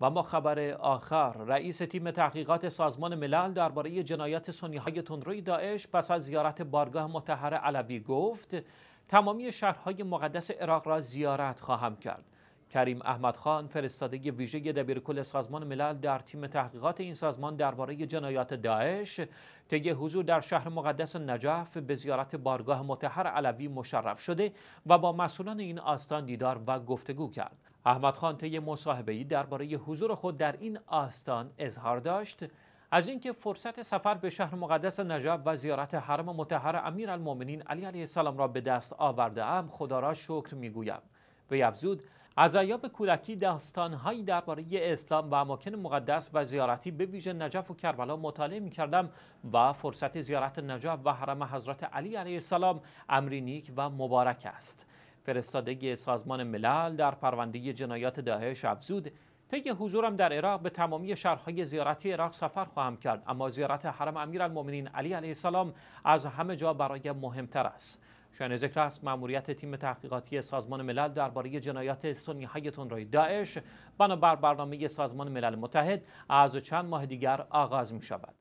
و ما خبر آخر رئیس تیم تحقیقات سازمان ملل درباره جنایت سنی های تندروی داعش پس از زیارت بارگاه متحر علوی گفت تمامی شهرهای مقدس عراق را زیارت خواهم کرد کریم احمد خان فرستاده ویژه دبیرکل سازمان ملل در تیم تحقیقات این سازمان درباره جنایات داعش طی حضور در شهر مقدس نجف به زیارت بارگاه متحر علوی مشرف شده و با مسئولان این آستان دیدار و گفتگو کرد احمد خان طی ای درباره حضور خود در این آستان اظهار داشت از اینکه فرصت سفر به شهر مقدس نجف و زیارت حرم مطهر امیرالمؤمنین علی علیه السلام را به دست آورده ام خدا را شکر میگویم وی افزود از ایام کودکی داستانهایی درباره اسلام و اماکن مقدس و زیارتی به ویژه نجف و کربلا مطالعه میکردم و فرصت زیارت نجف و حرم حضرت علی علیه السلام امرینیک و مبارک است فرستاده سازمان ملل در پرونده جنایات داعش افزود طی حضورم در عراق به تمامی شهرهای زیارتی عراق سفر خواهم کرد اما زیارت حرم امیرالمؤمنین علی علیه السلام از همه جا برای مهمتر است شاید ذکر است مأموریت تیم تحقیقاتی سازمان ملل درباره جنایات سنی های تندروی داعش بنابر برنامه سازمان ملل متحد از چند ماه دیگر آغاز می شود